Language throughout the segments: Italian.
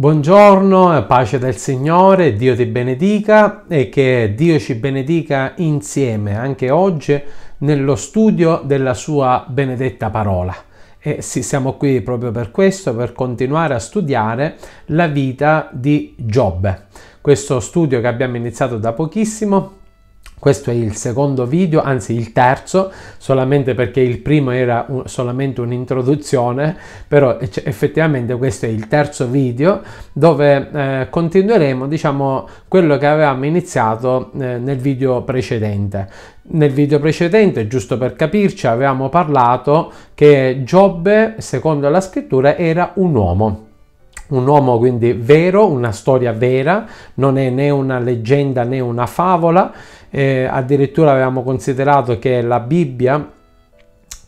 Buongiorno, pace del Signore, Dio ti benedica e che Dio ci benedica insieme anche oggi nello studio della sua benedetta parola. E sì, siamo qui proprio per questo, per continuare a studiare la vita di Giobbe. Questo studio che abbiamo iniziato da pochissimo questo è il secondo video, anzi il terzo, solamente perché il primo era un, solamente un'introduzione, però cioè, effettivamente questo è il terzo video dove eh, continueremo, diciamo, quello che avevamo iniziato eh, nel video precedente. Nel video precedente, giusto per capirci, avevamo parlato che Giobbe, secondo la scrittura, era un uomo un uomo quindi vero, una storia vera, non è né una leggenda né una favola eh, addirittura avevamo considerato che la Bibbia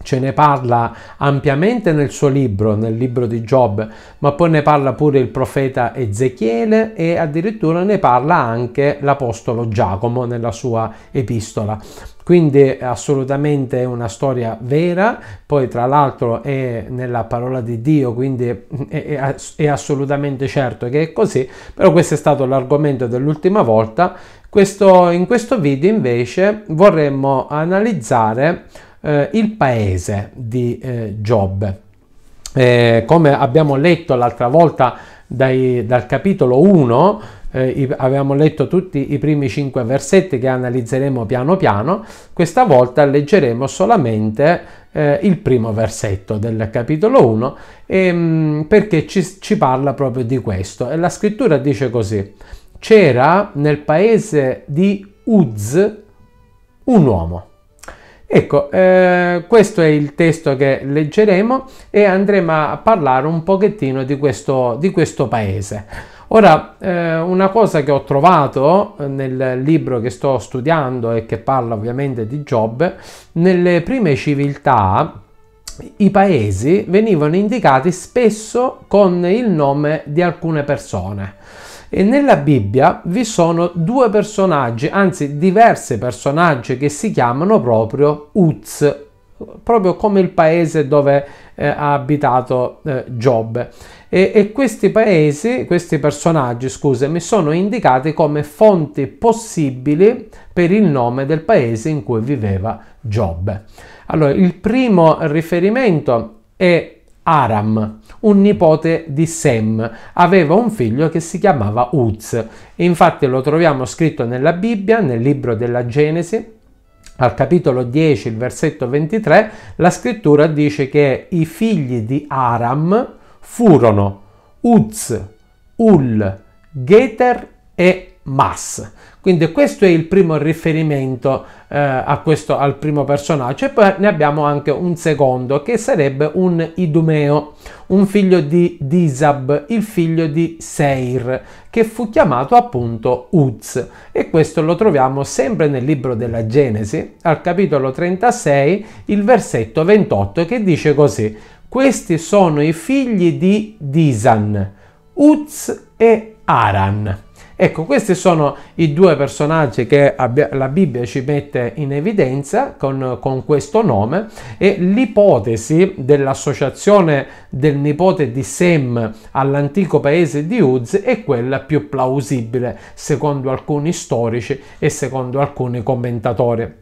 ce ne parla ampiamente nel suo libro, nel libro di Job, ma poi ne parla pure il profeta Ezechiele e addirittura ne parla anche l'apostolo Giacomo nella sua epistola. Quindi assolutamente è una storia vera, poi tra l'altro è nella parola di Dio, quindi è, è, è assolutamente certo che è così, però questo è stato l'argomento dell'ultima volta. Questo, in questo video invece vorremmo analizzare eh, il paese di eh, Giobbe. Eh, come abbiamo letto l'altra volta dai, dal capitolo 1, eh, avevamo letto tutti i primi 5 versetti che analizzeremo piano piano, questa volta leggeremo solamente eh, il primo versetto del capitolo 1 ehm, perché ci, ci parla proprio di questo e la scrittura dice così, c'era nel paese di Uz un uomo Ecco, eh, questo è il testo che leggeremo e andremo a parlare un pochettino di questo, di questo paese. Ora, eh, una cosa che ho trovato nel libro che sto studiando e che parla ovviamente di Giobbe, nelle prime civiltà i paesi venivano indicati spesso con il nome di alcune persone. E nella Bibbia vi sono due personaggi, anzi diversi personaggi che si chiamano proprio Uz, proprio come il paese dove eh, ha abitato eh, Giobbe. E, e, questi paesi, questi personaggi, scusami, sono indicati come fonti possibili per il nome del paese in cui viveva Giobbe. Allora, il primo riferimento è Aram, un nipote di Sem, aveva un figlio che si chiamava Uz. Infatti lo troviamo scritto nella Bibbia, nel libro della Genesi, al capitolo 10, il versetto 23, la scrittura dice che i figli di Aram furono Uz, Ul, Geter e Mas. Quindi questo è il primo riferimento eh, questo, al primo personaggio e poi ne abbiamo anche un secondo che sarebbe un Idumeo, un figlio di Disab, il figlio di Seir, che fu chiamato appunto Uz e questo lo troviamo sempre nel libro della Genesi, al capitolo 36, il versetto 28 che dice così: Questi sono i figli di Disan, Uz e Aran. Ecco, questi sono i due personaggi che la Bibbia ci mette in evidenza con, con questo nome e l'ipotesi dell'associazione del nipote di Sem all'antico paese di Uz è quella più plausibile secondo alcuni storici e secondo alcuni commentatori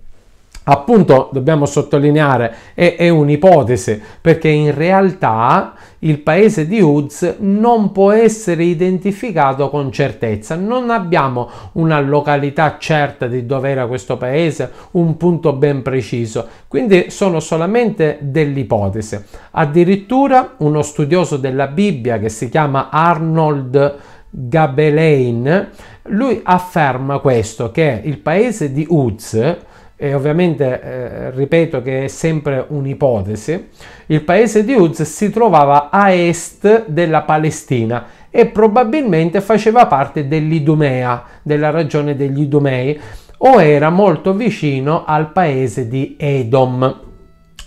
appunto dobbiamo sottolineare è, è un'ipotesi perché in realtà il paese di Uz non può essere identificato con certezza non abbiamo una località certa di dove era questo paese un punto ben preciso quindi sono solamente delle ipotesi addirittura uno studioso della Bibbia che si chiama Arnold Gabelein lui afferma questo che il paese di Uz e ovviamente eh, ripeto che è sempre un'ipotesi, il paese di Uz si trovava a est della Palestina e probabilmente faceva parte dell'Idumea, della regione degli Idumei, o era molto vicino al paese di Edom.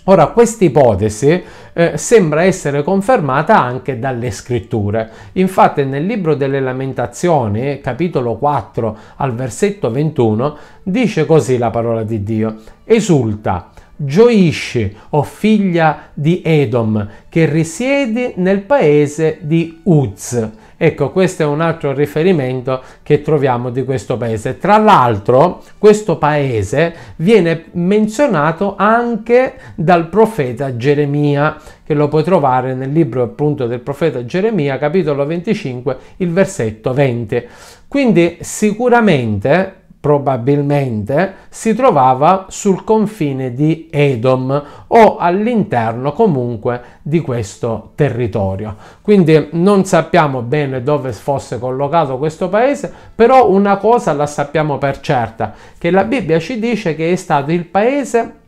Ora, questa ipotesi eh, sembra essere confermata anche dalle scritture. Infatti nel libro delle lamentazioni, capitolo 4, al versetto 21, dice così la parola di Dio, esulta Gioisce, o figlia di Edom, che risiede nel paese di Uz. Ecco, questo è un altro riferimento che troviamo di questo paese. Tra l'altro, questo paese viene menzionato anche dal profeta Geremia, che lo puoi trovare nel libro appunto del profeta Geremia, capitolo 25, il versetto 20. Quindi sicuramente probabilmente si trovava sul confine di Edom o all'interno comunque di questo territorio. Quindi non sappiamo bene dove fosse collocato questo paese, però una cosa la sappiamo per certa, che la Bibbia ci dice che è stato il paese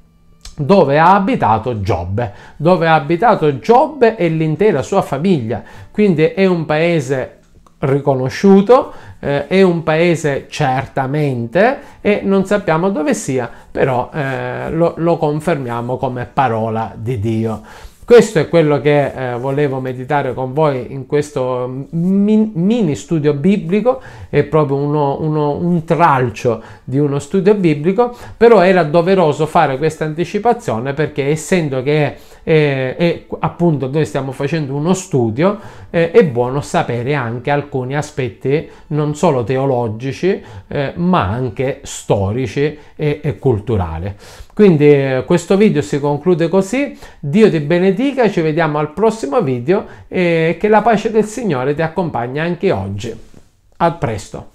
dove ha abitato Giobbe, dove ha abitato Giobbe e l'intera sua famiglia. Quindi è un paese riconosciuto eh, è un paese certamente e non sappiamo dove sia, però eh, lo, lo confermiamo come parola di Dio. Questo è quello che eh, volevo meditare con voi in questo mm, min- mini studio biblico, è proprio uno, uno, un tralcio di uno studio biblico, però era doveroso fare questa anticipazione perché essendo che eh, eh, appunto noi stiamo facendo uno studio, eh, è buono sapere anche alcuni aspetti non solo teologici eh, ma anche storici e, e culturali. Quindi eh, questo video si conclude così, Dio ti benedica, ci vediamo al prossimo video e che la pace del Signore ti accompagni anche oggi. A presto!